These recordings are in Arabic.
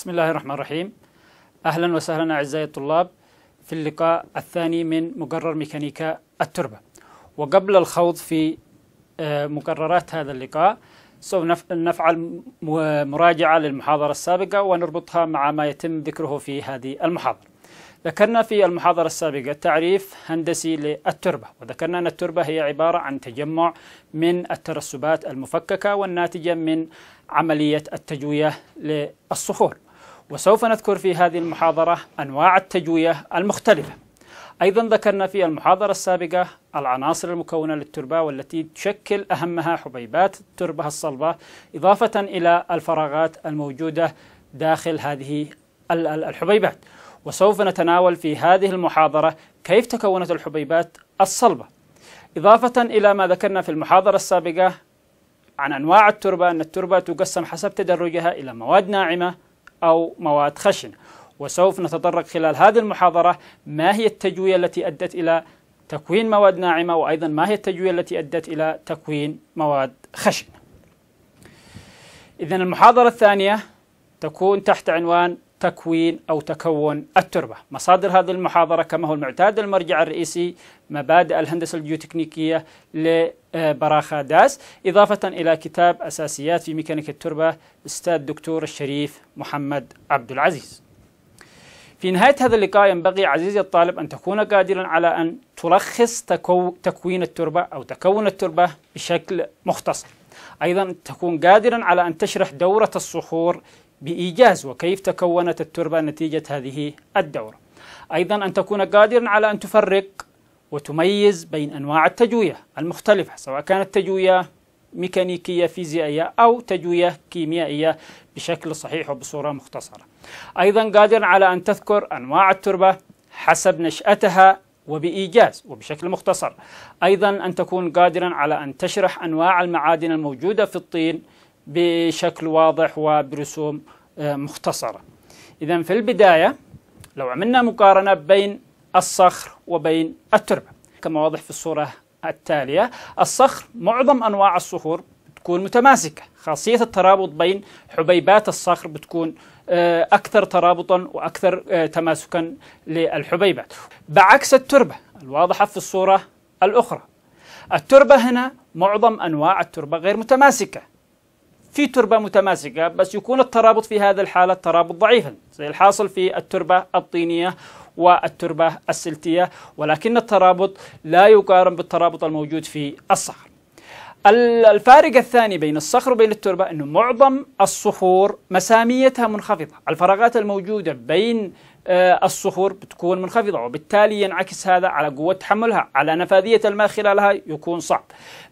بسم الله الرحمن الرحيم أهلا وسهلا أعزائي الطلاب في اللقاء الثاني من مقرر ميكانيكا التربة وقبل الخوض في آه، مقررات هذا اللقاء سوف نفعل مراجعة للمحاضرة السابقة ونربطها مع ما يتم ذكره في هذه المحاضرة ذكرنا في المحاضرة السابقة تعريف هندسي للتربة وذكرنا أن التربة هي عبارة عن تجمع من الترسبات المفككة والناتجة من عملية التجوية للصخور وسوف نذكر في هذه المحاضرة أنواع التجوية المختلفة أيضا ذكرنا في المحاضرة السابقة العناصر المكونة للتربة والتي تشكل أهمها حبيبات التربة الصلبة إضافة إلى الفراغات الموجودة داخل هذه الحبيبات وسوف نتناول في هذه المحاضرة كيف تكونت الحبيبات الصلبة إضافة إلى ما ذكرنا في المحاضرة السابقة عن أنواع التربة أن التربة تقسم حسب تدرجها إلى مواد ناعمة أو مواد خشنة وسوف نتطرق خلال هذه المحاضرة ما هي التجوية التي أدت إلى تكوين مواد ناعمة وأيضا ما هي التجوية التي أدت إلى تكوين مواد خشنة إذا المحاضرة الثانية تكون تحت عنوان تكوين أو تكون التربة مصادر هذه المحاضرة كما هو المعتاد المرجع الرئيسي مبادئ الهندسة الجيوتكنيكية لبراخا داس إضافة إلى كتاب أساسيات في ميكانيك التربة أستاذ دكتور الشريف محمد عبد العزيز في نهاية هذا اللقاء ينبغي عزيزي الطالب أن تكون قادرا على أن تلخص تكو تكوين التربة أو تكون التربة بشكل مختصر أيضا تكون قادرا على أن تشرح دورة الصخور بإيجاز وكيف تكونت التربة نتيجة هذه الدورة أيضا أن تكون قادرا على أن تفرق وتميز بين أنواع التجوية المختلفة سواء كانت تجوية ميكانيكية فيزيائية أو تجوية كيميائية بشكل صحيح وبصورة مختصرة أيضا قادرا على أن تذكر أنواع التربة حسب نشأتها وبإيجاز وبشكل مختصر أيضا أن تكون قادرا على أن تشرح أنواع المعادن الموجودة في الطين بشكل واضح وبرسوم آه، مختصرة إذا في البداية لو عملنا مقارنة بين الصخر وبين التربة كما واضح في الصورة التالية الصخر معظم أنواع الصخور بتكون متماسكة خاصية الترابط بين حبيبات الصخر بتكون آه، أكثر ترابطا وأكثر آه، تماسكا للحبيبات بعكس التربة الواضحة في الصورة الأخرى التربة هنا معظم أنواع التربة غير متماسكة في تربة متماسكة بس يكون الترابط في هذه الحالة ترابط ضعيفا زي الحاصل في التربة الطينية والتربة السلتية ولكن الترابط لا يقارن بالترابط الموجود في الصخر الفارق الثاني بين الصخر وبين التربة أنه معظم الصخور مساميتها منخفضة الفراغات الموجودة بين آه، الصخور بتكون منخفضة وبالتالي ينعكس هذا على قوة تحملها على نفاذية الماء خلالها يكون صعب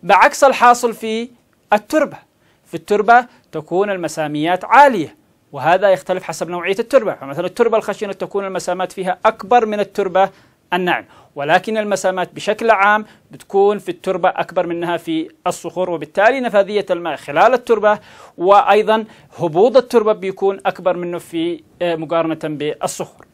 بعكس الحاصل في التربة في التربة تكون المساميات عالية وهذا يختلف حسب نوعية التربة فمثلا التربة الخشنة تكون المسامات فيها أكبر من التربة الناعم ولكن المسامات بشكل عام بتكون في التربة أكبر منها في الصخور وبالتالي نفاذية الماء خلال التربة وأيضا هبوط التربة بيكون أكبر منه في آه، مقارنة بالصخور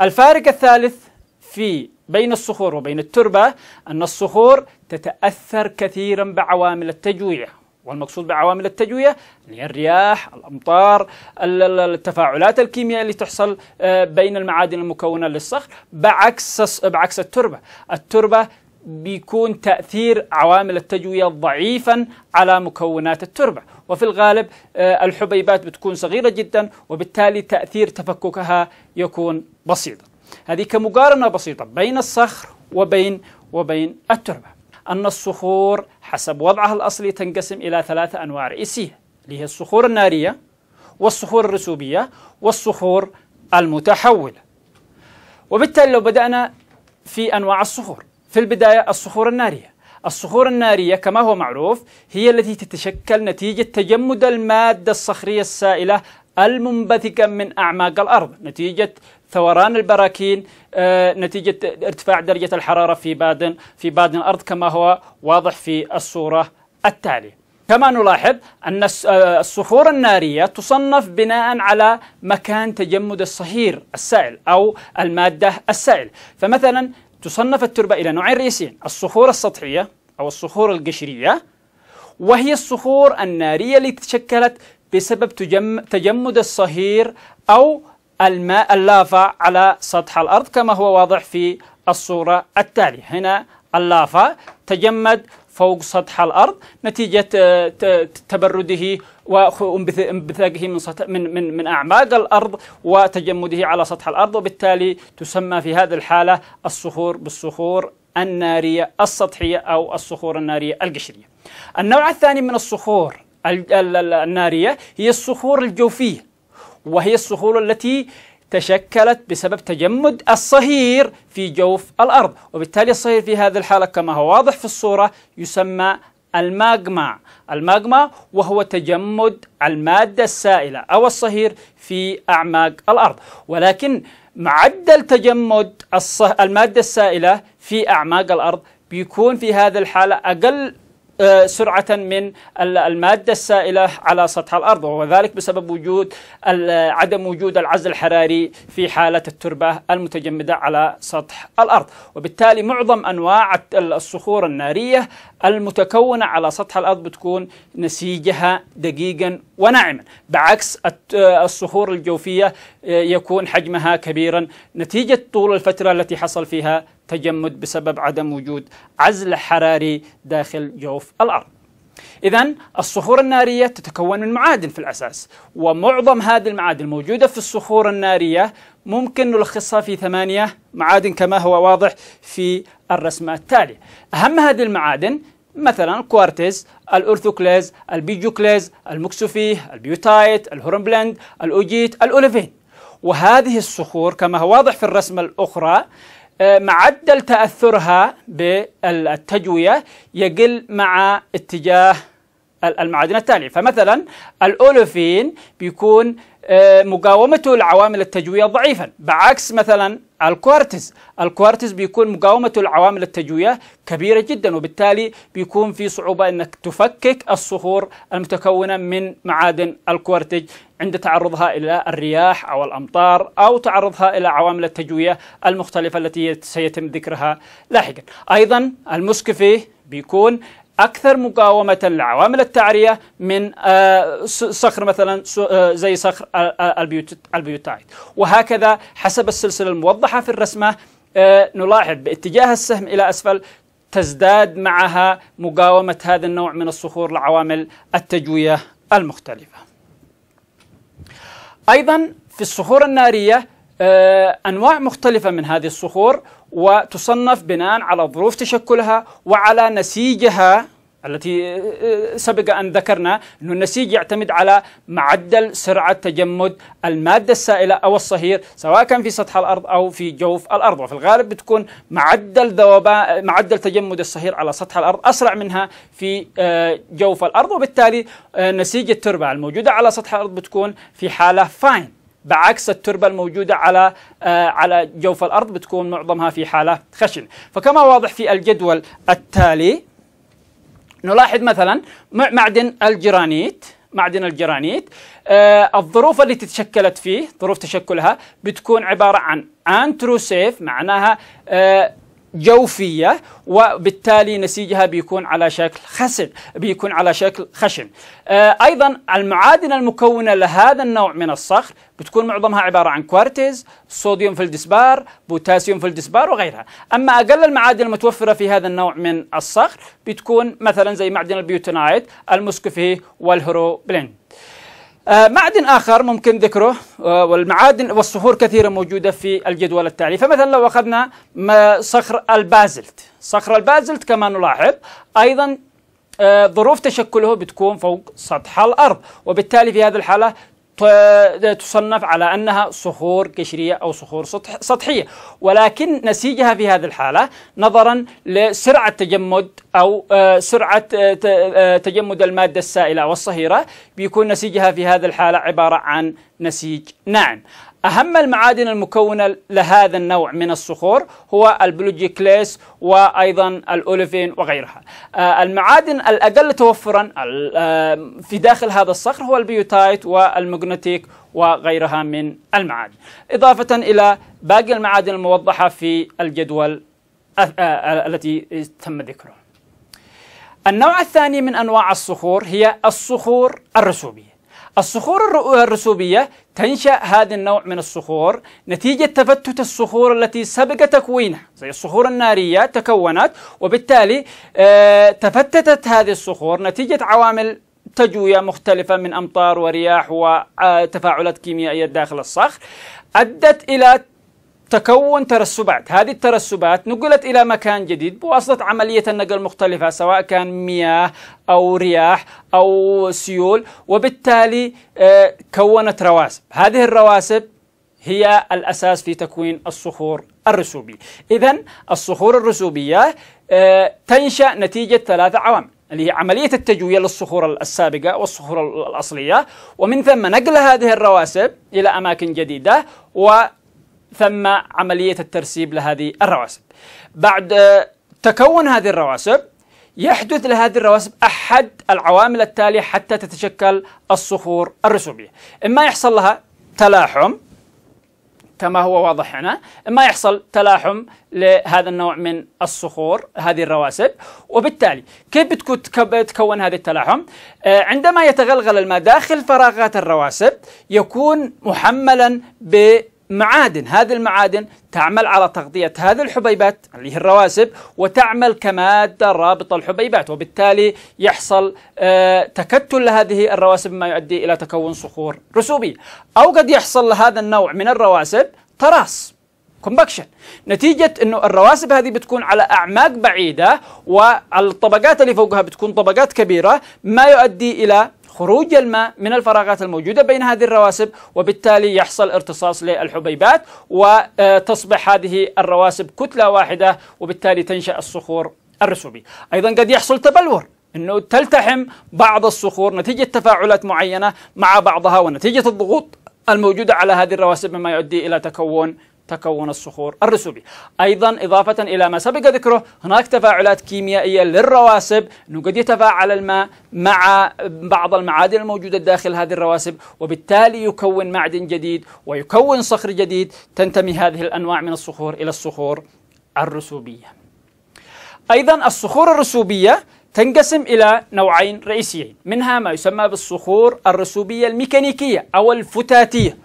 الفارق الثالث في بين الصخور وبين التربة أن الصخور تتأثر كثيرا بعوامل التجويع والمقصود بعوامل التجوية الرياح الأمطار التفاعلات الكيميائية اللي تحصل آه، بين المعادن المكونة للصخر بعكس بعكس التربة التربة بيكون تأثير عوامل التجوية ضعيفا على مكونات التربة وفي الغالب آه، الحبيبات بتكون صغيرة جدا وبالتالي تأثير تفككها يكون بسيطا هذه كمقارنة بسيطة بين الصخر وبين وبين التربة أن الصخور حسب وضعها الأصلي تنقسم إلى ثلاثة أنواع رئيسية اللي هي الصخور النارية والصخور الرسوبية والصخور المتحولة وبالتالي لو بدأنا في أنواع الصخور في البداية الصخور النارية الصخور النارية كما هو معروف هي التي تتشكل نتيجة تجمد المادة الصخرية السائلة المنبثقة من أعماق الأرض نتيجة ثوران البراكين آه، نتيجة ارتفاع درجة الحرارة في بادن في بادن الأرض كما هو واضح في الصورة التالية كما نلاحظ أن آه، الصخور النارية تصنف بناء على مكان تجمد الصهير السائل أو المادة السائل فمثلا تصنف التربة إلى نوعين رئيسيين الصخور السطحية أو الصخور القشرية وهي الصخور النارية اللي تشكلت بسبب تجمد الصهير أو الماء اللافع على سطح الأرض كما هو واضح في الصورة التالية هنا اللافع تجمد فوق سطح الأرض نتيجة آه، تبرده وانبثاقه من من من من أعماق الأرض وتجمده على سطح الأرض وبالتالي تسمى في هذه الحالة الصخور بالصخور النارية السطحية أو الصخور النارية القشرية. النوع الثاني من الصخور النارية هي الصخور الجوفية وهي الصخور التي تشكلت بسبب تجمد الصهير في جوف الأرض وبالتالي الصهير في هذه الحالة كما هو واضح في الصورة يسمى الماغما الماغما وهو تجمد المادة السائلة أو الصهير في أعماق الأرض ولكن معدل تجمد المادة السائلة في أعماق الأرض بيكون في هذه الحالة أقل آه، سرعة من المادة السائلة على سطح الأرض وذلك بسبب وجود عدم وجود العزل الحراري في حالة التربة المتجمدة على سطح الأرض وبالتالي معظم أنواع الصخور النارية المتكونة على سطح الأرض بتكون نسيجها دقيقا وناعما بعكس آه، الصخور الجوفية آه، يكون حجمها كبيرا نتيجة طول الفترة التي حصل فيها تجمد بسبب عدم وجود عزل حراري داخل جوف الأرض إذا الصخور النارية تتكون من معادن في الأساس ومعظم هذه المعادن الموجودة في الصخور النارية ممكن نلخصها في ثمانية معادن كما هو واضح في الرسمة التالية أهم هذه المعادن مثلا الكوارتز الأرثوكليز البيجوكليز المكسوفيه البيوتايت الهورنبلند، الأوجيت الأوليفين وهذه الصخور كما هو واضح في الرسمة الأخرى أه، معدل تأثرها بالتجوية يقل مع اتجاه المعادن التالي فمثلا الأولوفين بيكون آه، مقاومته لعوامل التجوية ضعيفا بعكس مثلا الكوارتز الكوارتز بيكون مقاومته لعوامل التجوية كبيرة جدا وبالتالي بيكون في صعوبة أنك تفكك الصخور المتكونة من معادن الكوارتج عند تعرضها إلى الرياح أو الأمطار أو تعرضها إلى عوامل التجوية المختلفة التي سيتم ذكرها لاحقا أيضا المسكفي بيكون أكثر مقاومة لعوامل التعرية من آه، صخر مثلا آه، زي صخر البيوتايد وهكذا حسب السلسلة الموضحة في الرسمة آه، نلاحظ باتجاه السهم إلى أسفل تزداد معها مقاومة هذا النوع من الصخور لعوامل التجوية المختلفة أيضا في الصخور النارية أنواع مختلفة من هذه الصخور وتصنف بناء على ظروف تشكلها وعلى نسيجها التي آه، آه، سبق أن ذكرنا أن النسيج يعتمد على معدل سرعة تجمد المادة السائلة أو الصهير سواء كان في سطح الأرض أو في جوف الأرض وفي الغالب بتكون معدل ذوبان آه، معدل تجمد الصهير على سطح الأرض أسرع منها في جوف الأرض وبالتالي نسيج التربة الموجودة على سطح الأرض بتكون في حالة فاين بعكس التربة الموجودة على آه، على جوف الأرض بتكون معظمها في حالة خشن فكما واضح في الجدول التالي نلاحظ مثلا معدن الجرانيت معدن الجرانيت آه الظروف اللي تتشكلت فيه ظروف تشكلها بتكون عبارة عن أنتروسيف معناها آه جوفية وبالتالي نسيجها بيكون على شكل خشن بيكون على شكل خشن آه، أيضا المعادن المكونة لهذا النوع من الصخر بتكون معظمها عبارة عن كوارتز صوديوم فلدسبار بوتاسيوم فلدسبار وغيرها أما أقل المعادن المتوفرة في هذا النوع من الصخر بتكون مثلا زي معدن البيوتنايت المسكفي والهروبلين آه، معدن آخر ممكن ذكره آه، والمعادن والصخور كثيرة موجودة في الجدول التالي فمثلا لو أخذنا صخر البازلت صخر البازلت كما نلاحظ أيضا آه، ظروف تشكله بتكون فوق سطح الأرض وبالتالي في هذه الحالة تصنف على أنها صخور قشرية أو صخور سطحية ولكن نسيجها في هذه الحالة نظرا لسرعة تجمد أو آه، سرعة آه، آه، تجمد المادة السائلة والصهيرة بيكون نسيجها في هذه الحالة عبارة عن نسيج ناعم أهم المعادن المكونة لهذا النوع من الصخور هو البلوجيكليس وأيضا الأوليفين وغيرها آه، المعادن الأقل توفرا آه، في داخل هذا الصخر هو البيوتايت والمغنتيك وغيرها من المعادن إضافة إلى باقي المعادن الموضحة في الجدول آه، التي تم ذكرها النوع الثاني من أنواع الصخور هي الصخور الرسوبية الصخور الرسوبية تنشأ هذا النوع من الصخور نتيجة تفتت الصخور التي سبق تكوينها زي الصخور النارية تكونت وبالتالي آه، تفتتت هذه الصخور نتيجة عوامل تجوية مختلفة من أمطار ورياح وتفاعلات كيميائية داخل الصخر أدت إلى تكون ترسبات هذه الترسبات نقلت إلى مكان جديد بواسطة عملية النقل المختلفة سواء كان مياه أو رياح أو سيول وبالتالي آه، كونت رواسب هذه الرواسب هي الأساس في تكوين الصخور الرسوبية إذا الصخور الرسوبية آه، تنشأ نتيجة ثلاثة عوامل اللي هي عملية التجوية للصخور السابقة والصخور الأصلية ومن ثم نقل هذه الرواسب إلى أماكن جديدة و ثم عملية الترسيب لهذه الرواسب بعد آه، تكون هذه الرواسب يحدث لهذه الرواسب أحد العوامل التالية حتى تتشكل الصخور الرسوبية إما يحصل لها تلاحم كما هو واضح هنا إما يحصل تلاحم لهذا النوع من الصخور هذه الرواسب وبالتالي كيف بتكون هذه التلاحم آه، عندما يتغلغل الماء داخل فراغات الرواسب يكون محملا ب معادن هذه المعادن تعمل على تغطية هذه الحبيبات اللي هي الرواسب وتعمل كمادة رابطة الحبيبات وبالتالي يحصل آه، تكتل لهذه الرواسب ما يؤدي إلى تكون صخور رسوبية أو قد يحصل لهذا النوع من الرواسب تراص كومباكشن نتيجة أنه الرواسب هذه بتكون على أعماق بعيدة والطبقات اللي فوقها بتكون طبقات كبيرة ما يؤدي إلى خروج الماء من الفراغات الموجودة بين هذه الرواسب وبالتالي يحصل ارتصاص للحبيبات وتصبح هذه الرواسب كتلة واحدة وبالتالي تنشأ الصخور الرسوبي أيضا قد يحصل تبلور أنه تلتحم بعض الصخور نتيجة تفاعلات معينة مع بعضها ونتيجة الضغوط الموجودة على هذه الرواسب مما يؤدي إلى تكون تكون الصخور الرسوبي أيضا إضافة إلى ما سبق ذكره هناك تفاعلات كيميائية للرواسب أنه قد يتفاعل الماء مع بعض المعادن الموجودة داخل هذه الرواسب وبالتالي يكون معدن جديد ويكون صخر جديد تنتمي هذه الأنواع من الصخور إلى الصخور الرسوبية أيضا الصخور الرسوبية تنقسم إلى نوعين رئيسيين منها ما يسمى بالصخور الرسوبية الميكانيكية أو الفتاتية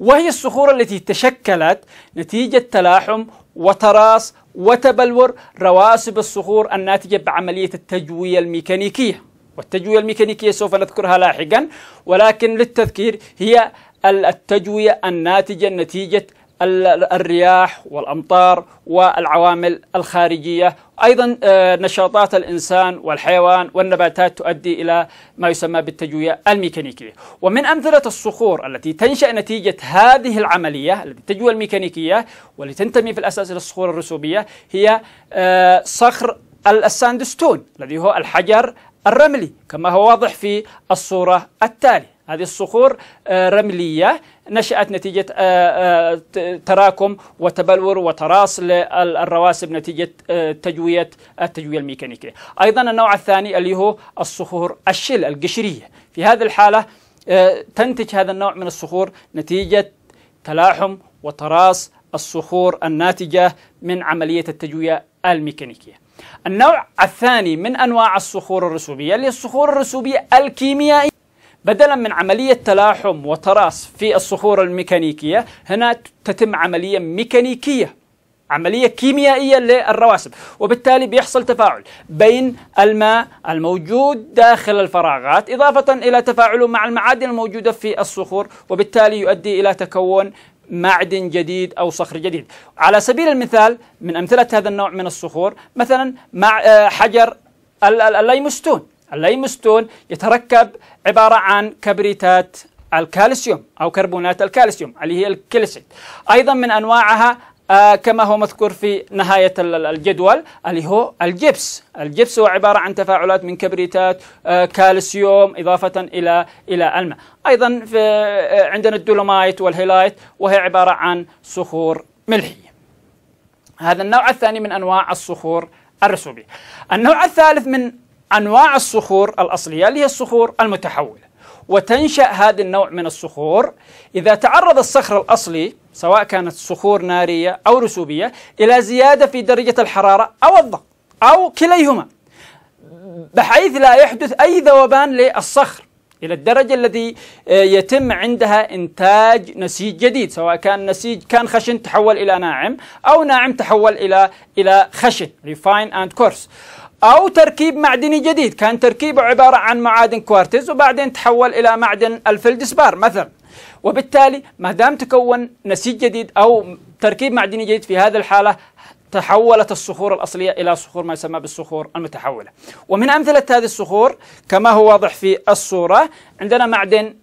وهي الصخور التي تشكلت نتيجة تلاحم وتراص وتبلور رواسب الصخور الناتجة بعملية التجوية الميكانيكية والتجوية الميكانيكية سوف نذكرها لاحقا ولكن للتذكير هي التجوية الناتجة نتيجة الرياح والأمطار والعوامل الخارجية أيضا آه، نشاطات الإنسان والحيوان والنباتات تؤدي إلى ما يسمى بالتجوية الميكانيكية ومن أمثلة الصخور التي تنشأ نتيجة هذه العملية التجوية الميكانيكية والتي تنتمي في الأساس إلى الصخور الرسوبية هي آه، صخر الساندستون الذي هو الحجر الرملي كما هو واضح في الصورة التالية هذه الصخور آه، رملية نشأت نتيجة آه، آه، تراكم وتبلور وتراص للرواسب نتيجة تجوية التجوية الميكانيكية أيضا النوع الثاني اللي هو الصخور الشل القشرية في هذه الحالة تنتج هذا النوع من الصخور نتيجة تلاحم وتراص الصخور الناتجة من عملية التجوية الميكانيكية النوع الثاني من أنواع الصخور الرسوبية اللي هي الصخور الرسوبية الكيميائية بدلا من عملية تلاحم وتراص في الصخور الميكانيكية هنا تتم عملية ميكانيكية عملية كيميائية للرواسب وبالتالي بيحصل تفاعل بين الماء الموجود داخل الفراغات إضافة إلى تفاعله مع المعادن الموجودة في الصخور وبالتالي يؤدي إلى تكون معدن جديد أو صخر جديد على سبيل المثال من أمثلة هذا النوع من الصخور مثلا مع آه، حجر الليمستون الليمستون يتركب عبارة عن كبريتات الكالسيوم أو كربونات الكالسيوم اللي هي الكلسيت أيضا من أنواعها آه كما هو مذكور في نهاية الجدول اللي هو الجبس الجبس هو عبارة عن تفاعلات من كبريتات آه كالسيوم إضافة إلى إلى الماء أيضا في آه عندنا الدولومايت والهيلايت وهي عبارة عن صخور ملحية هذا النوع الثاني من أنواع الصخور الرسوبية النوع الثالث من أنواع الصخور الأصلية اللي هي الصخور المتحولة وتنشأ هذا النوع من الصخور إذا تعرض الصخر الأصلي سواء كانت صخور نارية أو رسوبية إلى زيادة في درجة الحرارة أو الضغط أو كليهما بحيث لا يحدث أي ذوبان للصخر إلى الدرجة التي آه، يتم عندها إنتاج نسيج جديد سواء كان نسيج كان خشن تحول إلى ناعم أو ناعم تحول إلى إلى خشن ريفاين أند كورس أو تركيب معدني جديد كان تركيبه عبارة عن معادن كوارتز وبعدين تحول إلى معدن الفلدسبار مثلا وبالتالي ما دام تكون نسيج جديد أو تركيب معدني جديد في هذه الحالة تحولت الصخور الأصلية إلى صخور ما يسمى بالصخور المتحولة ومن أمثلة هذه الصخور كما هو واضح في الصورة عندنا معدن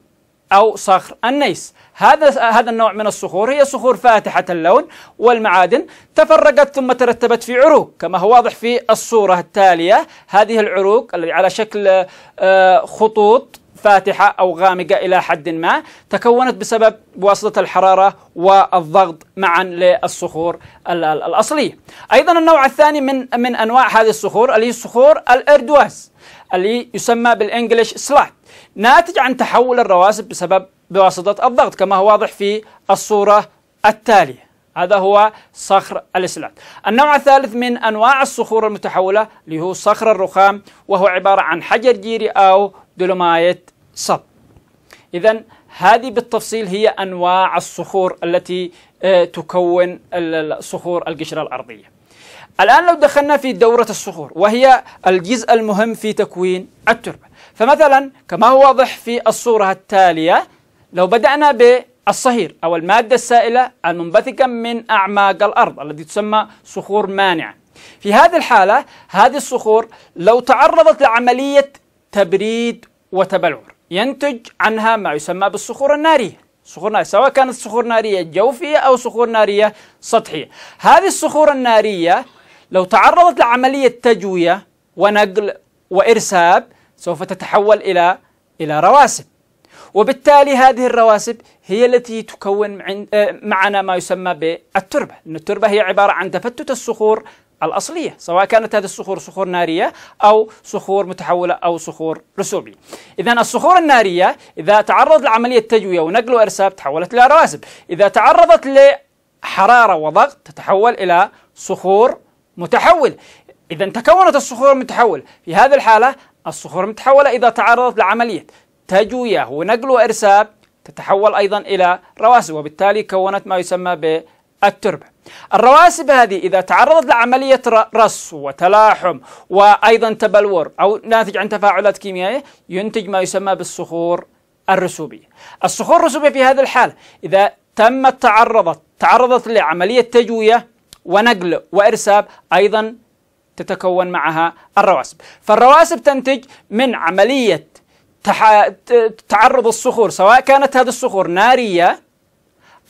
أو صخر النيس هذا هذا النوع من الصخور هي صخور فاتحة اللون والمعادن تفرقت ثم ترتبت في عروق كما هو واضح في الصورة التالية هذه العروق على شكل آه، خطوط فاتحة أو غامقة إلى حد ما تكونت بسبب بواسطة الحرارة والضغط معا للصخور الأصلية أيضا النوع الثاني من, من أنواع هذه الصخور اللي هي صخور الإردواز اللي يسمى بالإنجليش سلات ناتج عن تحول الرواسب بسبب بواسطة الضغط كما هو واضح في الصورة التالية هذا هو صخر الإسلاك النوع الثالث من أنواع الصخور المتحولة اللي هو صخر الرخام وهو عبارة عن حجر جيري أو دولومايت صب إذا هذه بالتفصيل هي أنواع الصخور التي آه، تكون الصخور القشرة الأرضية الآن لو دخلنا في دورة الصخور وهي الجزء المهم في تكوين التربة فمثلا كما هو واضح في الصورة التالية لو بدأنا بالصهير أو المادة السائلة المنبثقة من أعماق الأرض التي تسمى صخور مانعة في هذه الحالة هذه الصخور لو تعرضت لعملية تبريد وتبلور ينتج عنها ما يسمى بالصخور النارية صخور نارية سواء كانت صخور نارية جوفية أو صخور نارية سطحية هذه الصخور النارية لو تعرضت لعملية تجوية ونقل وإرساب سوف تتحول إلى إلى رواسب وبالتالي هذه الرواسب هي التي تكون آه، معنا ما يسمى بالتربة أن التربة هي عبارة عن تفتت الصخور الأصلية سواء كانت هذه الصخور صخور نارية أو صخور متحولة أو صخور رسوبية إذا الصخور النارية إذا تعرض لعملية تجوية ونقل وإرساب تحولت إلى رواسب إذا تعرضت لحرارة وضغط تتحول إلى صخور متحول إذا تكونت الصخور المتحول في هذه الحالة الصخور المتحولة إذا تعرضت لعملية تجويه ونقل وإرساب تتحول أيضا إلى رواسب وبالتالي كونت ما يسمى بالتربة الرواسب هذه إذا تعرضت لعملية رص وتلاحم وأيضا تبلور أو ناتج عن تفاعلات كيميائية ينتج ما يسمى بالصخور الرسوبية الصخور الرسوبية في هذه الحالة إذا تمت تعرضت تعرضت لعملية تجوية ونقل وإرساب أيضا تتكون معها الرواسب فالرواسب تنتج من عملية تعرض الصخور سواء كانت هذه الصخور نارية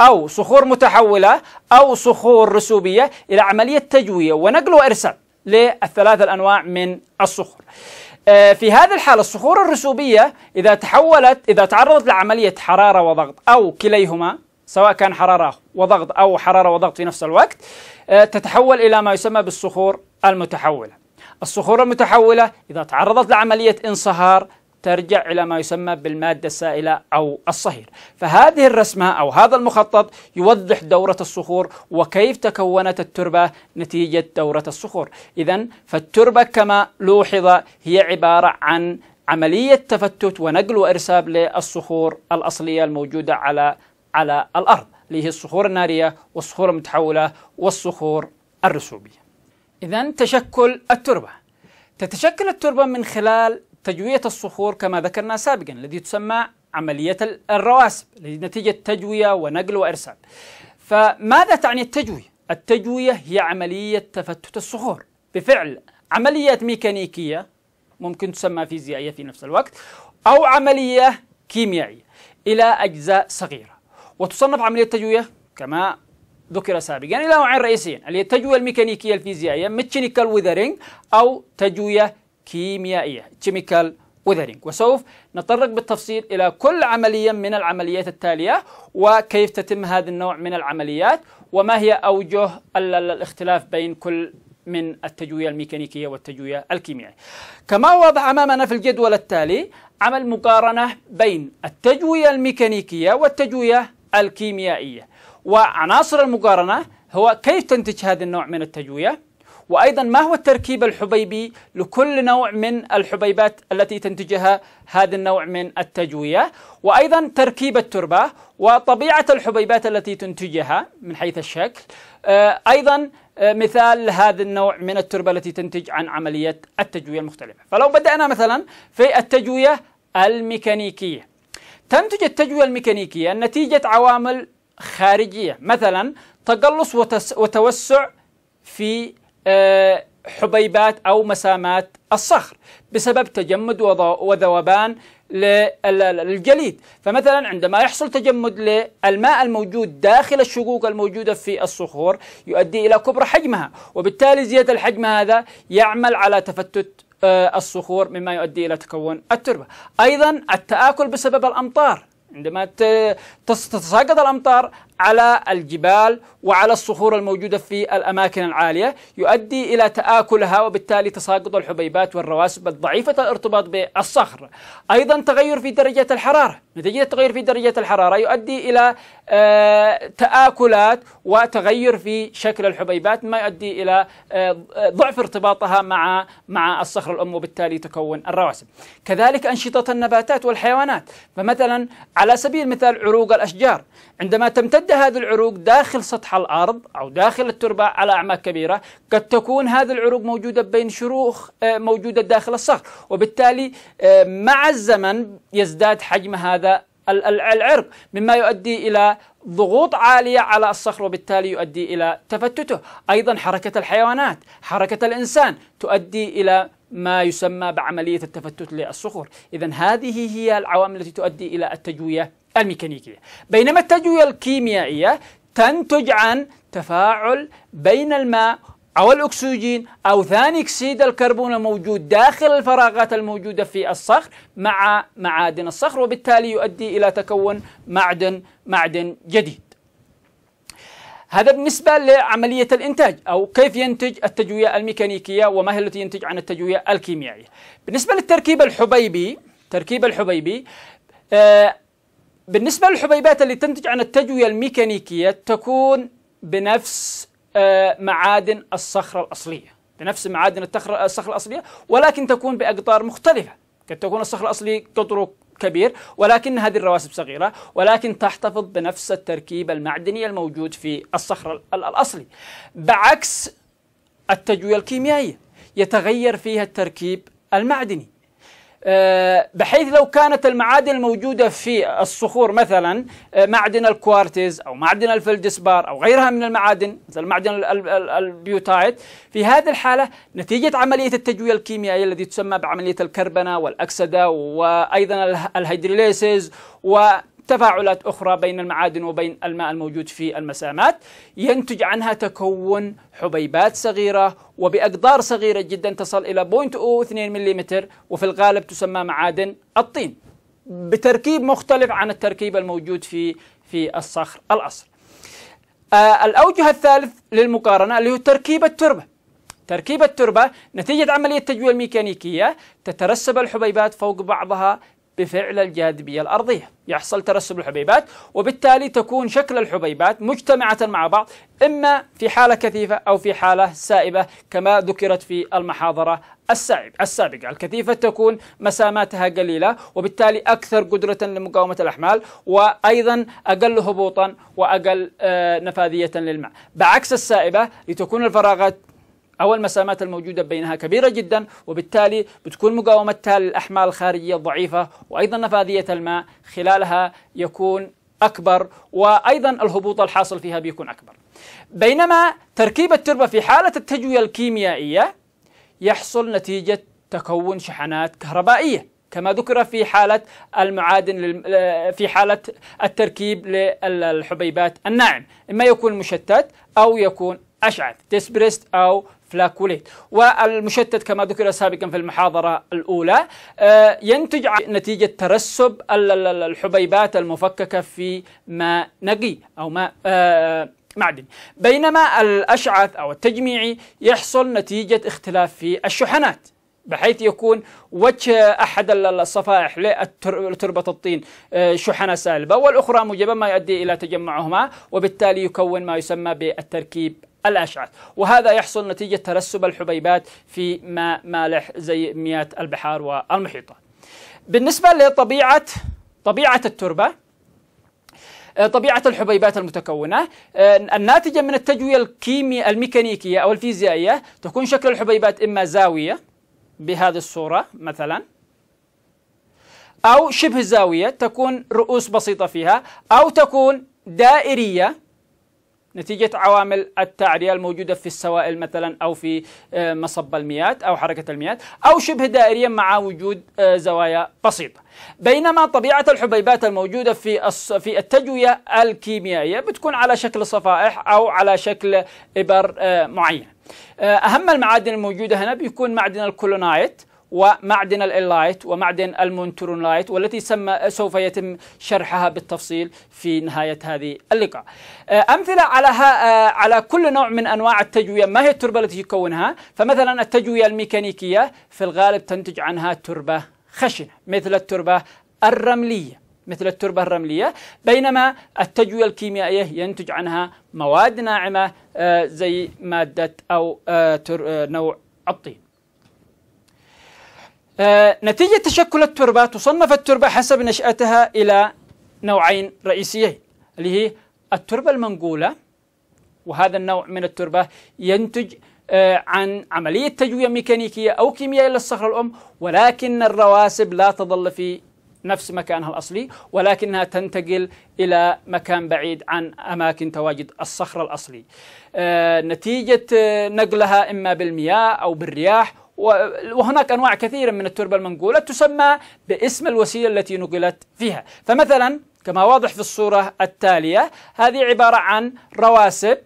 أو صخور متحولة أو صخور رسوبية إلى عملية تجوية ونقل وإرسال للثلاث الأنواع من الصخور آه، في هذه الحالة الصخور الرسوبية إذا تحولت إذا تعرضت لعملية حرارة وضغط أو كليهما سواء كان حرارة وضغط أو حرارة وضغط في نفس الوقت آه، تتحول إلى ما يسمى بالصخور المتحولة الصخور المتحولة إذا تعرضت لعملية انصهار ترجع إلى ما يسمى بالمادة السائلة أو الصهير فهذه الرسمة أو هذا المخطط يوضح دورة الصخور وكيف تكونت التربة نتيجة دورة الصخور إذا فالتربة كما لوحظ هي عبارة عن عملية تفتت ونقل وإرساب للصخور الأصلية الموجودة على على الأرض اللي هي الصخور النارية والصخور المتحولة والصخور الرسوبية إذا تشكل التربة تتشكل التربة من خلال تجوية الصخور كما ذكرنا سابقا التي تسمى عملية الرواسب نتيجة تجوية ونقل وإرسال فماذا تعني التجوية؟ التجوية هي عملية تفتت الصخور بفعل عمليات ميكانيكية ممكن تسمى فيزيائية في نفس الوقت أو عملية كيميائية إلى أجزاء صغيرة وتصنف عملية التجوية كما ذكر سابقا إلى نوعين رئيسيين اللي هي التجوية الميكانيكية الفيزيائية ميكانيكال ويذرينج أو تجوية كيميائية chemical وذرينج وسوف نتطرق بالتفصيل إلى كل عملية من العمليات التالية وكيف تتم هذا النوع من العمليات وما هي أوجه الاختلاف بين كل من التجوية الميكانيكية والتجوية الكيميائية كما وضع أمامنا في الجدول التالي عمل مقارنة بين التجوية الميكانيكية والتجوية الكيميائية وعناصر المقارنة هو كيف تنتج هذا النوع من التجوية وأيضا ما هو التركيب الحبيبي لكل نوع من الحبيبات التي تنتجها هذا النوع من التجوية وأيضا تركيب التربة وطبيعة الحبيبات التي تنتجها من حيث الشكل آه، أيضا آه، مثال هذا النوع من التربة التي تنتج عن عملية التجوية المختلفة فلو بدأنا مثلا في التجوية الميكانيكية تنتج التجوية الميكانيكية نتيجة عوامل خارجية مثلا تقلص وتوسع في آه، حبيبات أو مسامات الصخر بسبب تجمد وذوبان للجليد فمثلا عندما يحصل تجمد للماء الموجود داخل الشقوق الموجودة في الصخور يؤدي إلى كبر حجمها وبالتالي زيادة الحجم هذا يعمل على تفتت آه، الصخور مما يؤدي إلى تكون التربة أيضا التآكل بسبب الأمطار عندما تتساقط الأمطار على الجبال وعلى الصخور الموجودة في الأماكن العالية يؤدي إلى تآكلها وبالتالي تساقط الحبيبات والرواسب الضعيفة الارتباط بالصخر أيضا تغير في درجة الحرارة نتيجة التغير في درجة الحرارة يؤدي إلى آه، تآكلات وتغير في شكل الحبيبات ما يؤدي إلى آه، ضعف ارتباطها مع مع الصخر الأم وبالتالي تكون الرواسب كذلك أنشطة النباتات والحيوانات فمثلا على سبيل المثال عروق الأشجار عندما تمتد هذه العروق داخل سطح الأرض أو داخل التربة على أعماق كبيرة قد تكون هذه العروق موجودة بين شروخ آه، موجودة داخل الصخر وبالتالي آه، مع الزمن يزداد حجم هذا العرق مما يؤدي إلى ضغوط عالية على الصخر وبالتالي يؤدي إلى تفتته أيضا حركة الحيوانات حركة الإنسان تؤدي إلى ما يسمى بعملية التفتت للصخور إذا هذه هي العوامل التي تؤدي إلى التجوية الميكانيكية بينما التجوية الكيميائية تنتج عن تفاعل بين الماء أو الأكسجين أو ثاني أكسيد الكربون الموجود داخل الفراغات الموجودة في الصخر مع معادن الصخر وبالتالي يؤدي إلى تكون معدن معدن جديد هذا بالنسبة لعملية الإنتاج أو كيف ينتج التجوية الميكانيكية وما هي التي ينتج عن التجوية الكيميائية بالنسبة للتركيب الحبيبي تركيب الحبيبي آه، بالنسبة للحبيبات اللي تنتج عن التجوية الميكانيكية تكون بنفس آه، معادن الصخرة الأصلية بنفس معادن الصخرة الأصلية ولكن تكون بأقطار مختلفة قد تكون الصخرة الأصلي قطره كبير ولكن هذه الرواسب صغيرة ولكن تحتفظ بنفس التركيب المعدني الموجود في الصخر الأصلي بعكس التجوية الكيميائية يتغير فيها التركيب المعدني آه، بحيث لو كانت المعادن الموجودة في الصخور مثلا آه، معدن الكوارتز أو معدن الفلدسبار أو غيرها من المعادن مثل معدن البيوتايت في هذه الحالة نتيجة عملية التجوية الكيميائية التي تسمى بعملية الكربنة والأكسدة وأيضا الهيدروليسيز و تفاعلات أخرى بين المعادن وبين الماء الموجود في المسامات ينتج عنها تكون حبيبات صغيرة وبأقدار صغيرة جدا تصل إلى 0.2 ملم وفي الغالب تسمى معادن الطين بتركيب مختلف عن التركيب الموجود في في الصخر الأصل آه الأوجه الثالث للمقارنة اللي هو تركيب التربة تركيب التربة نتيجة عملية تجويع ميكانيكية تترسب الحبيبات فوق بعضها بفعل الجاذبية الأرضية يحصل ترسب الحبيبات وبالتالي تكون شكل الحبيبات مجتمعة مع بعض إما في حالة كثيفة أو في حالة سائبة كما ذكرت في المحاضرة السابقة الكثيفة تكون مساماتها قليلة وبالتالي أكثر قدرة لمقاومة الأحمال وأيضا أقل هبوطا وأقل آه، نفاذية للماء بعكس السائبة لتكون الفراغات أو المسامات الموجودة بينها كبيرة جدا وبالتالي بتكون مقاومتها للأحمال الخارجية ضعيفة وأيضا نفاذية الماء خلالها يكون أكبر وأيضا الهبوط الحاصل فيها بيكون أكبر بينما تركيب التربة في حالة التجوية الكيميائية يحصل نتيجة تكون شحنات كهربائية كما ذكر في حالة المعادن آه، في حالة التركيب للحبيبات الناعم إما يكون مشتت أو يكون أشعث ديسبريست أو فلاكوليت والمشتت كما ذكر سابقا في المحاضرة الأولى آه، ينتج نتيجة ترسب الحبيبات المفككة في ماء نقي أو ماء آه، معدن بينما الأشعث أو التجميعي يحصل نتيجة اختلاف في الشحنات بحيث يكون وجه أحد الصفائح لتربة الطين آه، شحنة سالبة والأخرى موجبة ما يؤدي إلى تجمعهما وبالتالي يكون ما يسمى بالتركيب الأشعث وهذا يحصل نتيجة ترسب الحبيبات في ماء مالح زي مياه البحار والمحيطات بالنسبة لطبيعة طبيعة التربة آه، طبيعة الحبيبات المتكونة آه، الناتجة من التجوية الكيمي الميكانيكية أو الفيزيائية تكون شكل الحبيبات إما زاوية بهذه الصورة مثلا أو شبه زاوية تكون رؤوس بسيطة فيها أو تكون دائرية نتيجة عوامل التعرية الموجودة في السوائل مثلا أو في آه، مصب المياه أو حركة المياه أو شبه دائريا مع وجود آه، زوايا بسيطة بينما طبيعة الحبيبات الموجودة في في التجوية الكيميائية بتكون على شكل صفائح أو على شكل إبر آه، معين أهم المعادن الموجودة هنا بيكون معدن الكولونايت ومعدن الإلايت ومعدن المونترونلايت والتي سمى سوف يتم شرحها بالتفصيل في نهاية هذه اللقاء آه، أمثلة على آه، على كل نوع من أنواع التجوية ما هي التربة التي يكونها فمثلا التجوية الميكانيكية في الغالب تنتج عنها تربة خشنة مثل التربة الرملية مثل التربة الرملية بينما التجوية الكيميائية ينتج عنها مواد ناعمة آه، زي مادة أو نوع الطين آه، نتيجة تشكل التربة تصنف التربة حسب نشأتها إلى نوعين رئيسيين اللي هي التربة المنقولة وهذا النوع من التربة ينتج آه، عن عملية تجوية ميكانيكية أو كيميائية للصخرة الأم ولكن الرواسب لا تظل في نفس مكانها الأصلي ولكنها تنتقل إلى مكان بعيد عن أماكن تواجد الصخرة الأصلي آه، نتيجة نقلها إما بالمياه أو بالرياح وهناك أنواع كثيرة من التربة المنقولة تسمى باسم الوسيلة التي نقلت فيها فمثلا كما واضح في الصورة التالية هذه عبارة عن رواسب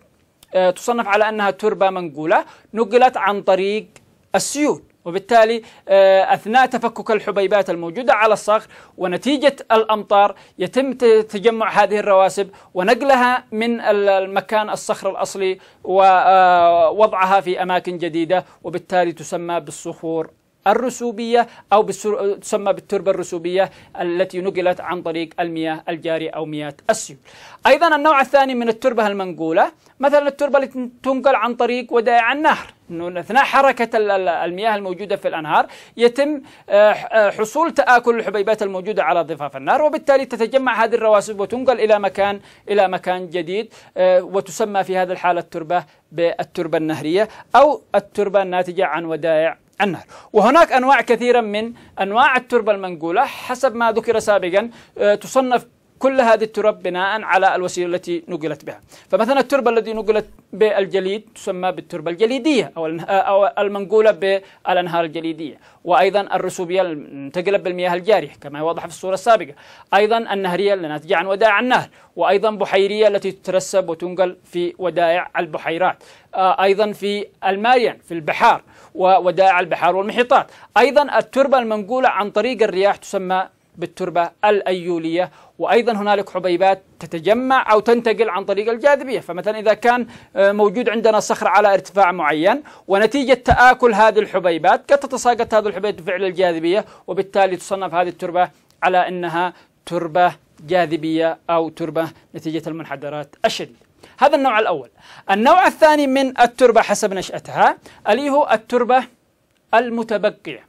آه، تصنف على أنها تربة منقولة نقلت عن طريق السيول وبالتالي آه، أثناء تفكك الحبيبات الموجودة على الصخر ونتيجة الأمطار يتم تجمع هذه الرواسب ونقلها من المكان الصخر الأصلي ووضعها آه، في أماكن جديدة وبالتالي تسمى بالصخور الرسوبية أو تسمى بالتربة الرسوبية التي نقلت عن طريق المياه الجارية أو مياه السيول أيضا النوع الثاني من التربة المنقولة مثلا التربة التي تنقل عن طريق ودائع النهر انه اثناء حركه المياه الموجوده في الانهار يتم آه، آه، حصول تاكل الحبيبات الموجوده على ضفاف النهر وبالتالي تتجمع هذه الرواسب وتنقل الى مكان الى مكان جديد آه، وتسمى في هذه الحاله التربه بالتربه النهريه او التربه الناتجه عن ودائع النهر وهناك أنواع كثيرة من أنواع التربة المنقولة حسب ما ذكر سابقا آه، تصنف كل هذه التراب بناء على الوسيله التي نقلت بها فمثلا التربه التي نقلت بالجليد تسمى بالتربه الجليديه او او المنقوله بالانهار الجليديه وايضا الرسوبيه المنتقله بالمياه الجاريه كما واضح في الصوره السابقه ايضا النهريه الناتجه عن ودائع النهر وايضا بحيريه التي تترسب وتنقل في ودائع البحيرات آه، ايضا في الماريان في البحار وودائع البحار والمحيطات ايضا التربه المنقوله عن طريق الرياح تسمى بالتربة الأيولية وأيضا هنالك حبيبات تتجمع أو تنتقل عن طريق الجاذبية فمثلا إذا كان آه، موجود عندنا صخرة على ارتفاع معين ونتيجة تآكل هذه الحبيبات قد تتساقط هذه الحبيبات بفعل الجاذبية وبالتالي تصنف هذه التربة على أنها تربة جاذبية أو تربة نتيجة المنحدرات الشديدة هذا النوع الأول النوع الثاني من التربة حسب نشأتها اللي هو التربة المتبقية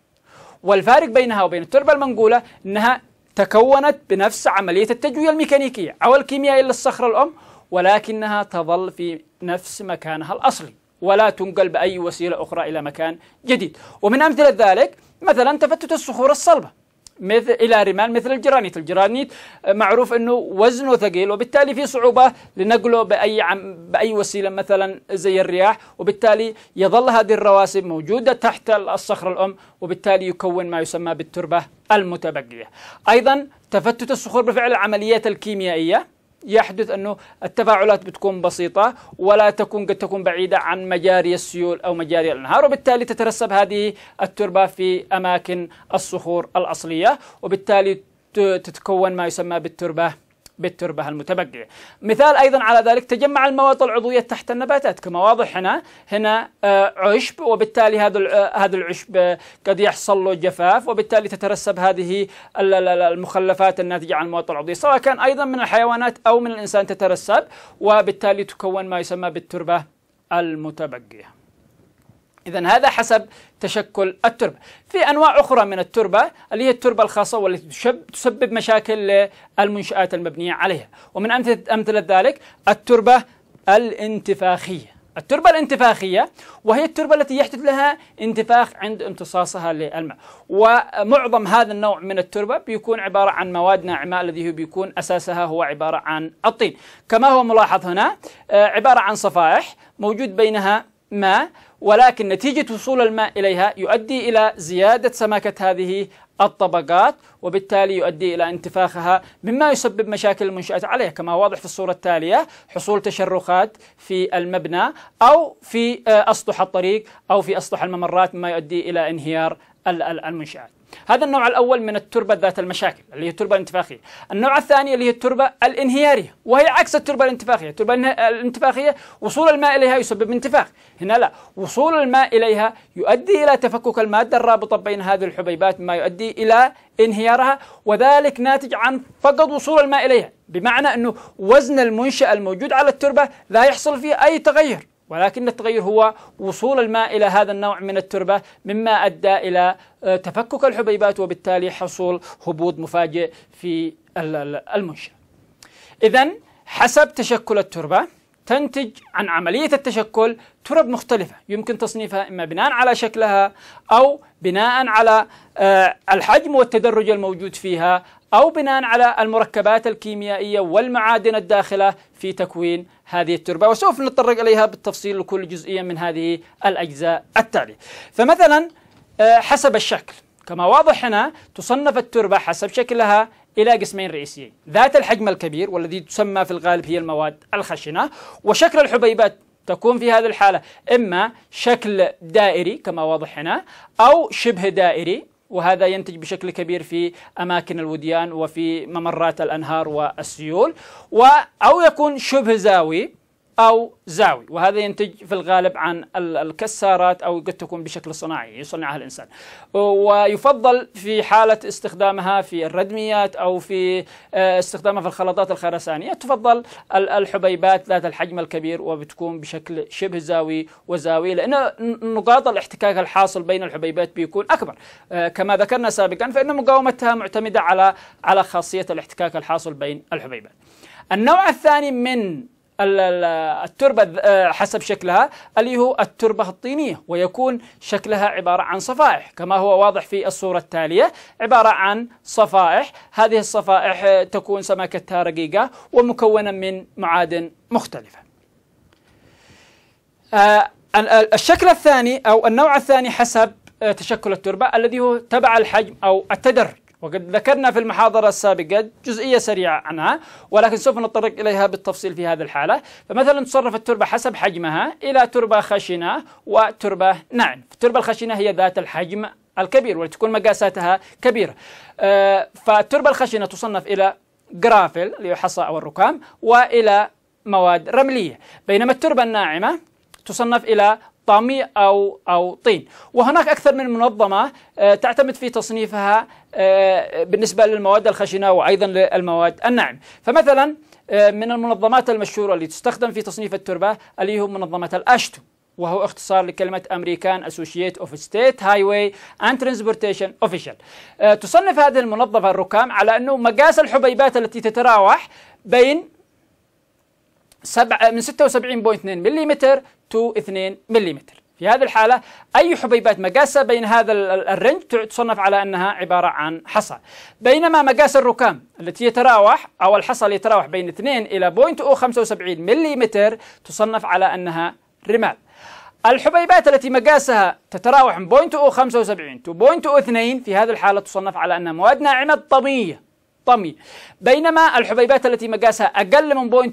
والفارق بينها وبين التربة المنقولة أنها تكونت بنفس عملية التجوية الميكانيكية أو الكيميائية للصخرة الأم ولكنها تظل في نفس مكانها الأصلي ولا تنقل بأي وسيلة أخرى إلى مكان جديد ومن أمثلة ذلك مثلا تفتت الصخور الصلبة مثل الى رمال مثل الجرانيت، الجرانيت آه، معروف انه وزنه ثقيل وبالتالي في صعوبه لنقله باي عم باي وسيله مثلا زي الرياح، وبالتالي يظل هذه الرواسب موجوده تحت الصخره الام وبالتالي يكون ما يسمى بالتربه المتبقيه. ايضا تفتت الصخور بفعل العمليات الكيميائيه يحدث أنه التفاعلات بتكون بسيطة ولا تكون قد تكون بعيدة عن مجاري السيول أو مجاري الأنهار وبالتالي تترسب هذه التربة في أماكن الصخور الأصلية وبالتالي تتكون ما يسمى بالتربة بالتربة المتبقعة مثال أيضا على ذلك تجمع المواد العضوية تحت النباتات كما واضح هنا هنا آه، عشب وبالتالي هذا آه، هذا العشب آه، قد يحصل له جفاف وبالتالي تترسب هذه المخلفات الناتجة عن المواد العضوية سواء كان أيضا من الحيوانات أو من الإنسان تترسب وبالتالي تكون ما يسمى بالتربة المتبقية إذا هذا حسب تشكل التربة في أنواع أخرى من التربة اللي هي التربة الخاصة والتي تسبب مشاكل للمنشآت المبنية عليها ومن أمثلة ذلك التربة الانتفاخية التربة الانتفاخية وهي التربة التي يحدث لها انتفاخ عند امتصاصها للماء ومعظم هذا النوع من التربة بيكون عبارة عن مواد ناعمة الذي بيكون أساسها هو عبارة عن الطين كما هو ملاحظ هنا آه، عبارة عن صفائح موجود بينها ماء ولكن نتيجة وصول الماء إليها يؤدي إلى زيادة سماكة هذه الطبقات وبالتالي يؤدي إلى انتفاخها مما يسبب مشاكل المنشآت عليه كما واضح في الصورة التالية حصول تشرخات في المبنى أو في آه، أسطح الطريق أو في أسطح الممرات مما يؤدي إلى انهيار المنشآت هذا النوع الأول من التربة ذات المشاكل اللي هي التربة الانتفاخية النوع الثاني اللي هي التربة الانهيارية وهي عكس التربة الانتفاخية التربة الانتفاخية وصول الماء إليها يسبب انتفاخ هنا لا وصول الماء إليها يؤدي إلى تفكك المادة الرابطة بين هذه الحبيبات مما يؤدي إلى انهيارها وذلك ناتج عن فقد وصول الماء إليها بمعنى أنه وزن المنشأ الموجود على التربة لا يحصل فيه أي تغير ولكن التغير هو وصول الماء إلى هذا النوع من التربة مما أدى إلى آه، تفكك الحبيبات وبالتالي حصول هبوط مفاجئ في المنشأ إذا حسب تشكل التربة تنتج عن عملية التشكل ترب مختلفة يمكن تصنيفها إما بناء على شكلها أو بناء على آه، الحجم والتدرج الموجود فيها أو بناء على المركبات الكيميائية والمعادن الداخلة في تكوين هذه التربة وسوف نتطرق إليها بالتفصيل لكل جزئية من هذه الأجزاء التالية فمثلا آه، حسب الشكل كما واضح هنا تصنف التربة حسب شكلها إلى قسمين رئيسيين ذات الحجم الكبير والذي تسمى في الغالب هي المواد الخشنة وشكل الحبيبات تكون في هذه الحالة إما شكل دائري كما واضح هنا أو شبه دائري وهذا ينتج بشكل كبير في أماكن الوديان وفي ممرات الأنهار والسيول أو يكون شبه زاوي أو زاوي وهذا ينتج في الغالب عن الكسارات أو قد تكون بشكل صناعي يصنعها الإنسان أه، ويفضل في حالة استخدامها في الردميات أو في أه، استخدامها في الخلطات الخرسانية تفضل الحبيبات ذات الحجم الكبير وبتكون بشكل شبه زاوي وزاوي لأن نقاط الاحتكاك الحاصل بين الحبيبات بيكون أكبر أه، كما ذكرنا سابقا فإن مقاومتها معتمدة على على خاصية الاحتكاك الحاصل بين الحبيبات النوع الثاني من التربة آه، حسب شكلها اللي هو التربة الطينية ويكون شكلها عبارة عن صفائح كما هو واضح في الصورة التالية عبارة عن صفائح هذه الصفائح آه، تكون سمكتها رقيقة ومكونة من معادن مختلفة آه، الشكل الثاني أو النوع الثاني حسب تشكل التربة الذي هو تبع الحجم أو التدرج وقد ذكرنا في المحاضرة السابقة جزئية سريعة عنها ولكن سوف نتطرق إليها بالتفصيل في هذه الحالة فمثلا تصرف التربة حسب حجمها إلى تربة خشنة وتربة ناعم التربة الخشنة هي ذات الحجم الكبير ولتكون مقاساتها كبيرة آه، فالتربة الخشنة تصنف إلى جرافل اللي حصى أو الركام وإلى مواد رملية بينما التربة الناعمة تصنف إلى طمي أو أو طين وهناك أكثر من منظمة آه، تعتمد في تصنيفها آه، بالنسبة للمواد الخشنة وأيضا للمواد الناعم فمثلا آه، من المنظمات المشهورة اللي تستخدم في تصنيف التربة اللي هو منظمة الأشتو وهو اختصار لكلمة أمريكان أسوشيت أوف ستيت واي أند ترانسبورتيشن أوفيشال تصنف هذه المنظمة الركام على أنه مقاس الحبيبات التي تتراوح بين سبع آه، من 76.2 ملم تو 2 ملم في هذه الحالة أي حبيبات مقاسة بين هذا الرنج تصنف على أنها عبارة عن حصى بينما مقاس الركام التي يتراوح أو الحصى اللي يتراوح بين 2 إلى 0.75 ملم تصنف على أنها رمال الحبيبات التي مقاسها تتراوح من 0.75 تو 0.2 في هذه الحالة تصنف على أنها مواد ناعمة طمية طمي بينما الحبيبات التي مقاسها أقل من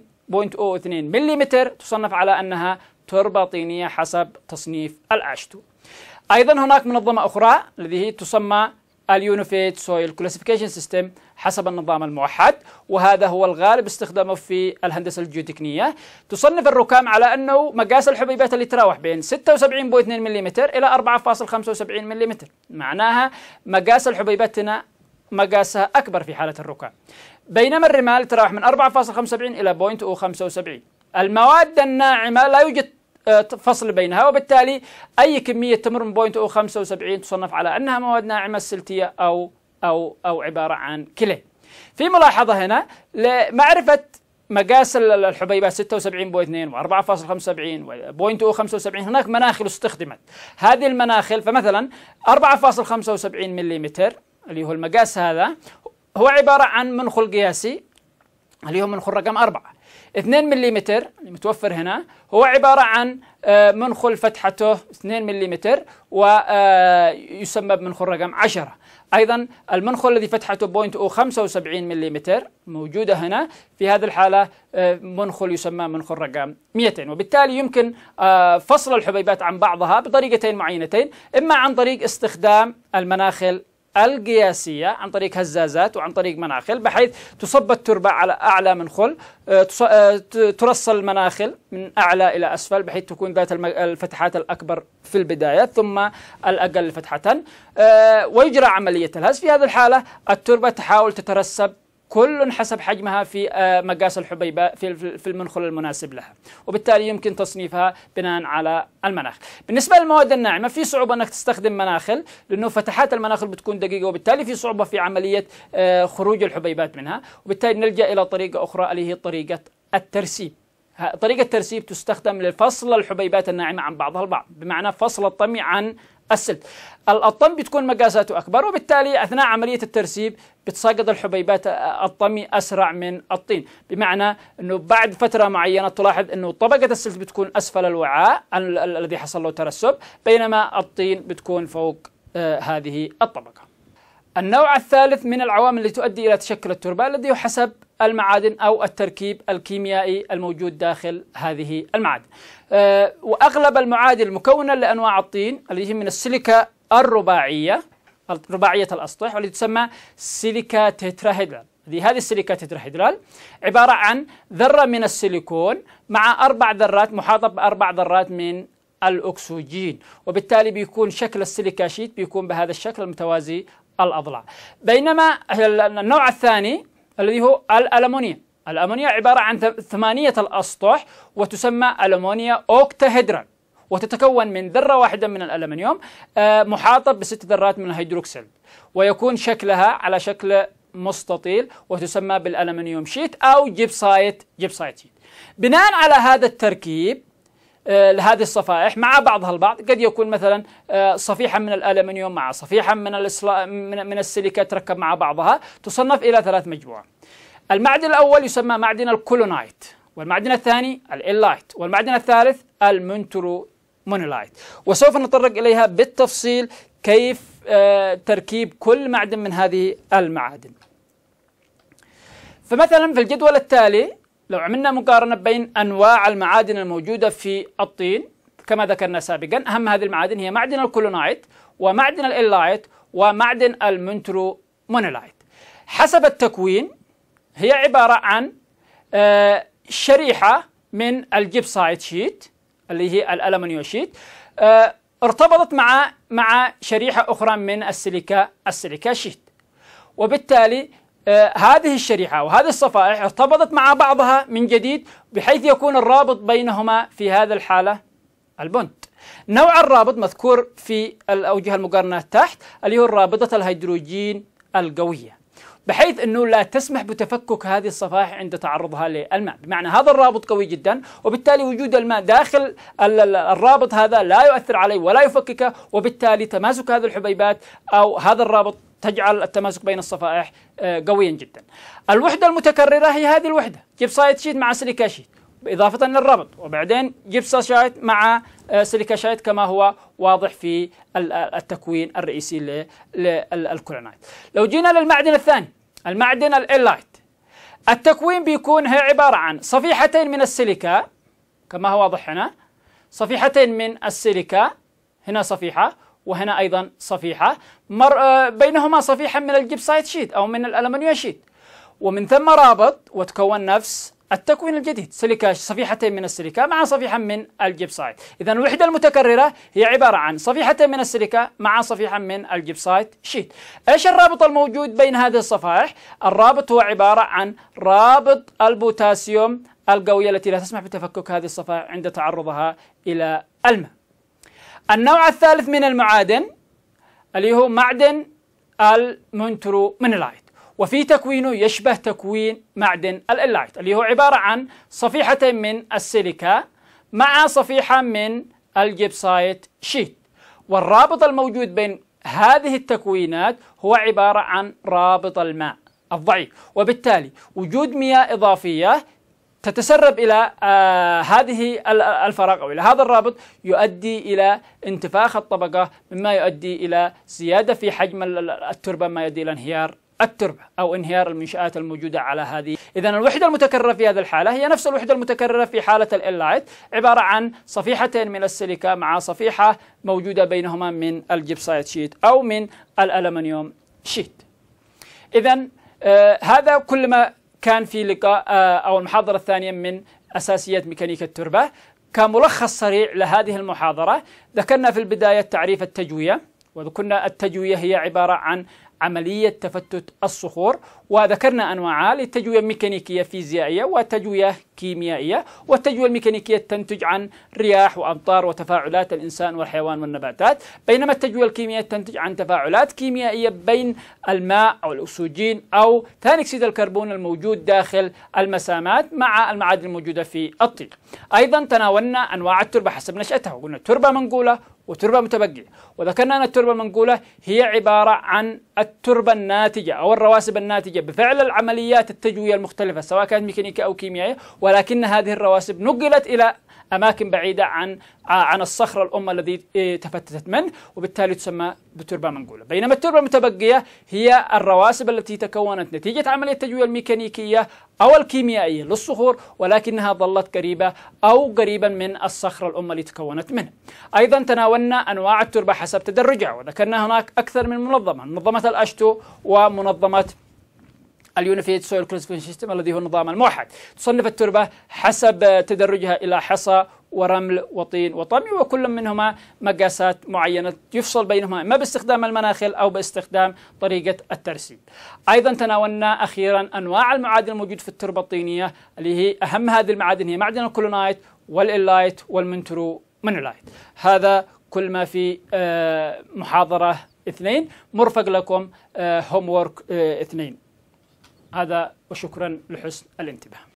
0.2 0.02 ملم تصنف على أنها تربة طينية حسب تصنيف الأشتو أيضا هناك منظمة أخرى التي هي تسمى اليونيفيت سويل كلاسيفيكيشن سيستم حسب النظام الموحد وهذا هو الغالب استخدامه في الهندسة الجيوتكنية تصنف الركام على أنه مقاس الحبيبات اللي تراوح بين 76.2 ملم إلى 4.75 ملم معناها مقاس الحبيبات هنا مقاسها أكبر في حالة الركام بينما الرمال تراوح من 4.75 إلى 0.75 المواد الناعمة لا يوجد آه، فصل بينها وبالتالي أي كمية تمر من 0.75 تصنف على أنها مواد ناعمة سلتية أو أو أو عبارة عن كلي في ملاحظة هنا لمعرفة مقاس الحبيبات 76.2 و4.75 و0.75 هناك مناخل استخدمت هذه المناخل فمثلا 4.75 ملم اللي هو المقاس هذا هو عبارة عن منخل قياسي اللي هو منخل رقم أربعة 2 ملم اللي متوفر هنا هو عبارة عن آه، منخل فتحته 2 ملم ويسمى آه، بمنخل رقم 10 أيضا المنخل الذي فتحته 0.75 ملم موجودة هنا في هذه الحالة آه، منخل يسمى منخل رقم 200 وبالتالي يمكن فصل الحبيبات عن بعضها بطريقتين معينتين إما عن طريق استخدام المناخل القياسية عن طريق هزازات وعن طريق مناخل بحيث تصب التربة على أعلى منخل آه، آه، ترصل المناخل من أعلى إلى أسفل بحيث تكون ذات الفتحات الأكبر في البداية ثم الأقل فتحة آه، ويجرى عملية الهز في هذه الحالة التربة تحاول تترسب كل حسب حجمها في آه، مقاس الحبيبة في المنخل المناسب لها وبالتالي يمكن تصنيفها بناء على المناخ بالنسبة للمواد الناعمة في صعوبة أنك تستخدم مناخل لأنه فتحات المناخل بتكون دقيقة وبالتالي في صعوبة في عملية آه، خروج الحبيبات منها وبالتالي نلجأ إلى طريقة أخرى اللي هي طريقة الترسيب طريقة الترسيب تستخدم لفصل الحبيبات الناعمة عن بعضها البعض بمعنى فصل الطمي عن السلت الطم بتكون مقاساته أكبر وبالتالي أثناء عملية الترسيب بتساقط الحبيبات آه، الطمي أسرع من الطين بمعنى أنه بعد فترة معينة تلاحظ أنه طبقة السلت بتكون أسفل الوعاء الذي حصل له ترسب بينما الطين بتكون فوق آه، هذه الطبقة النوع الثالث من العوامل التي تؤدي إلى تشكل التربة الذي يحسب حسب المعادن أو التركيب الكيميائي الموجود داخل هذه المعادن آه، وأغلب المعادن المكونة لأنواع الطين التي هي من السيليكا الرباعية رباعية الأسطح والتي تسمى سيليكا تيتراهيدرال هذه السيليكا تيتراهيدرال عبارة عن ذرة من السيليكون مع أربع ذرات محاطة بأربع ذرات من الأكسجين وبالتالي بيكون شكل السيليكا شيت بيكون بهذا الشكل المتوازي الأضلاع بينما النوع الثاني الذي هو الألمونيا الألمونيا عبارة عن ثمانية الأسطح وتسمى ألمونيا أوكتاهيدرال وتتكون من ذرة واحدة من الألمنيوم آه، محاطة بست ذرات من الهيدروكسيل ويكون شكلها على شكل مستطيل وتسمى بالألمنيوم شيت أو جيبسايت جيبسايتين شيت بناء على هذا التركيب آه، لهذه الصفائح مع بعضها البعض قد يكون مثلا آه، صفيحة من الألمنيوم مع صفيحة من من السيليكا تركب مع بعضها تصنف إلى ثلاث مجموعات المعدن الأول يسمى معدن الكولونايت والمعدن الثاني الإلايت والمعدن الثالث المنترو مونولايت وسوف نتطرق إليها بالتفصيل كيف آه، تركيب كل معدن من هذه المعادن فمثلا في الجدول التالي لو عملنا مقارنة بين أنواع المعادن الموجودة في الطين كما ذكرنا سابقا أهم هذه المعادن هي معدن الكولونايت ومعدن الإلايت ومعدن المنترو مونولايت حسب التكوين هي عبارة عن آه، شريحة من الجبسايت شيت اللي هي الألمنيو شيت آه، ارتبطت مع مع شريحة أخرى من السيليكا السيليكا شيت وبالتالي آه، هذه الشريحة وهذه الصفائح ارتبطت مع بعضها من جديد بحيث يكون الرابط بينهما في هذا الحالة البند نوع الرابط مذكور في الأوجه المقارنة تحت اللي هو رابطة الهيدروجين القوية بحيث انه لا تسمح بتفكك هذه الصفائح عند تعرضها للماء، بمعنى هذا الرابط قوي جدا وبالتالي وجود الماء داخل الرابط هذا لا يؤثر عليه ولا يفككه وبالتالي تماسك هذه الحبيبات او هذا الرابط تجعل التماسك بين الصفائح آه، قويا جدا. الوحده المتكرره هي هذه الوحده، جبسايت شيت مع سيليكا شيت إضافة للربط وبعدين جبساشايت مع آه، سيليكاشايت كما هو واضح في التكوين الرئيسي للكولونايت لو جينا للمعدن الثاني المعدن الإلايت التكوين بيكون هي عبارة عن صفيحتين من السيليكا كما هو واضح هنا صفيحتين من السيليكا هنا صفيحة وهنا أيضا صفيحة مر آه، بينهما صفيحة من الجبسايت شيت أو من الألمنيوم شيت ومن ثم رابط وتكون نفس التكوين الجديد سيليكا صفيحتين من السيليكا مع صفيحة من الجبسايت إذا الوحدة المتكررة هي عبارة عن صفيحتين من السيليكا مع صفيحة من الجبسايت شيت إيش الرابط الموجود بين هذه الصفائح؟ الرابط هو عبارة عن رابط البوتاسيوم القوية التي لا تسمح بتفكك هذه الصفائح عند تعرضها إلى الماء النوع الثالث من المعادن اللي هو معدن المنترو منيلايت وفي تكوينه يشبه تكوين معدن الإلايت اللي هو عبارة عن صفيحتين من السيليكا مع صفيحة من الجيبسايت شيت والرابط الموجود بين هذه التكوينات هو عبارة عن رابط الماء الضعيف وبالتالي وجود مياه إضافية تتسرب إلى آه هذه الفراغ أو إلى هذا الرابط يؤدي إلى انتفاخ الطبقة مما يؤدي إلى زيادة في حجم التربة ما يؤدي إلى انهيار التربة أو انهيار المنشآت الموجودة على هذه إذا الوحدة المتكررة في هذه الحالة هي نفس الوحدة المتكررة في حالة الإلايت عبارة عن صفيحتين من السيليكا مع صفيحة موجودة بينهما من الجبسايت شيت أو من الألمنيوم شيت إذا آه هذا كل ما كان في لقاء آه أو المحاضرة الثانية من أساسيات ميكانيكا التربة كملخص سريع لهذه المحاضرة ذكرنا في البداية تعريف التجوية وذكرنا التجوية هي عبارة عن عملية تفتت الصخور وذكرنا أنواع للتجوية ميكانيكية فيزيائية وتجوية كيميائية والتجوية الميكانيكية تنتج عن رياح وأمطار وتفاعلات الإنسان والحيوان والنباتات بينما التجوية الكيميائية تنتج عن تفاعلات كيميائية بين الماء أو الأكسجين أو ثاني أكسيد الكربون الموجود داخل المسامات مع المعادن الموجودة في الطين أيضا تناولنا أنواع التربة حسب نشأتها وقلنا التربة منقولة وتربة متبقية وذكرنا أن التربة المنقولة هي عبارة عن التربة الناتجة أو الرواسب الناتجة بفعل العمليات التجوية المختلفة سواء كانت ميكانيكية أو كيميائية ولكن هذه الرواسب نقلت إلى أماكن بعيدة عن آه، عن الصخرة الأم الذي إيه، تفتتت منه وبالتالي تسمى بتربة منقولة بينما التربة المتبقية هي الرواسب التي تكونت نتيجة عملية التجويع الميكانيكية أو الكيميائية للصخور ولكنها ظلت قريبة أو قريبا من الصخرة الأم التي تكونت منه أيضا تناولنا أنواع التربة حسب تدرجها وذكرنا هناك أكثر من منظمة منظمة الأشتو ومنظمة اليونيفيد سويل كلاسيفيكيشن سيستم الذي هو النظام الموحد تصنف التربة حسب تدرجها إلى حصى ورمل وطين وطمي وكل منهما مقاسات معينة يفصل بينهما إما باستخدام المناخل أو باستخدام طريقة الترسيب أيضا تناولنا أخيرا أنواع المعادن الموجودة في التربة الطينية اللي هي أهم هذه المعادن هي معدن الكولونايت والإلايت والمنترو منولايت هذا كل ما في آه، محاضرة اثنين مرفق لكم هوم آه، وورك آه، اثنين هذا وشكرا لحسن الانتباه